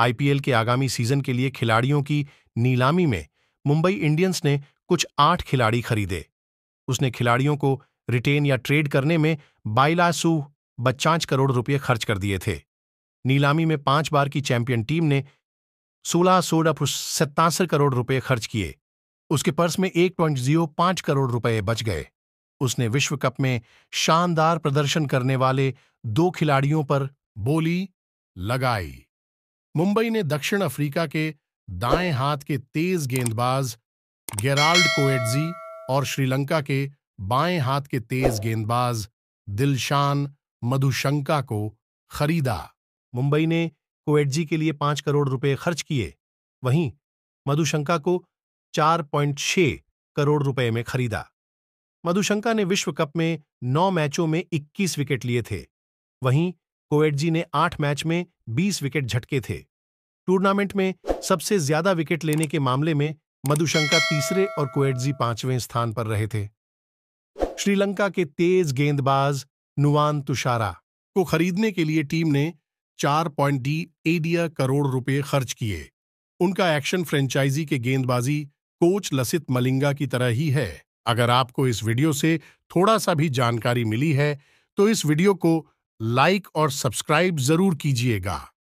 IPL के आगामी season के लिए खिलाड़ियों की नीलामी में मुंबई इंडियंस ने कुछ आठ खिलाड़ी खरीदे उसने खिलाड़ियों को रिटेन या ट्रेड करने में बाइलासु बच्चाच करोड़ रुपये खर्च कर दिए थे नीलामी में पांच बार की चैंपियन टीम ने सोलह सोलह सत्तासठ करोड़ रुपए खर्च किए उसके पर्स में एक पॉइंट जीरो पांच करोड़ रुपए बच गए उसने विश्व कप में शानदार प्रदर्शन करने वाले दो खिलाड़ियों पर बोली लगाई मुंबई ने दक्षिण अफ्रीका के दाएं हाथ के तेज गेंदबाज गेराल्ड कोएटजी और श्रीलंका के बाएं हाथ के तेज गेंदबाज दिलशान मधुशंका को खरीदा मुंबई ने कोएटजी के लिए पांच करोड़ रुपए खर्च किए वहीं मधुशंका को चार पॉइंट छः करोड़ रुपए में खरीदा मधुशंका ने विश्व कप में नौ मैचों में 21 विकेट लिए थे वहीं कोएटजी ने आठ मैच में 20 विकेट झटके थे टूर्नामेंट में सबसे ज्यादा विकेट लेने के मामले में मधुशंका तीसरे और कोएटजी पांचवें स्थान पर रहे थे श्रीलंका के तेज गेंदबाज नुवान तुषारा को खरीदने के लिए टीम ने चार पॉइंट डी एडिया करोड़ रुपए खर्च किए उनका एक्शन फ्रेंचाइजी के गेंदबाजी कोच लसित मलिंगा की तरह ही है अगर आपको इस वीडियो से थोड़ा सा भी जानकारी मिली है तो इस वीडियो को लाइक और सब्सक्राइब जरूर कीजिएगा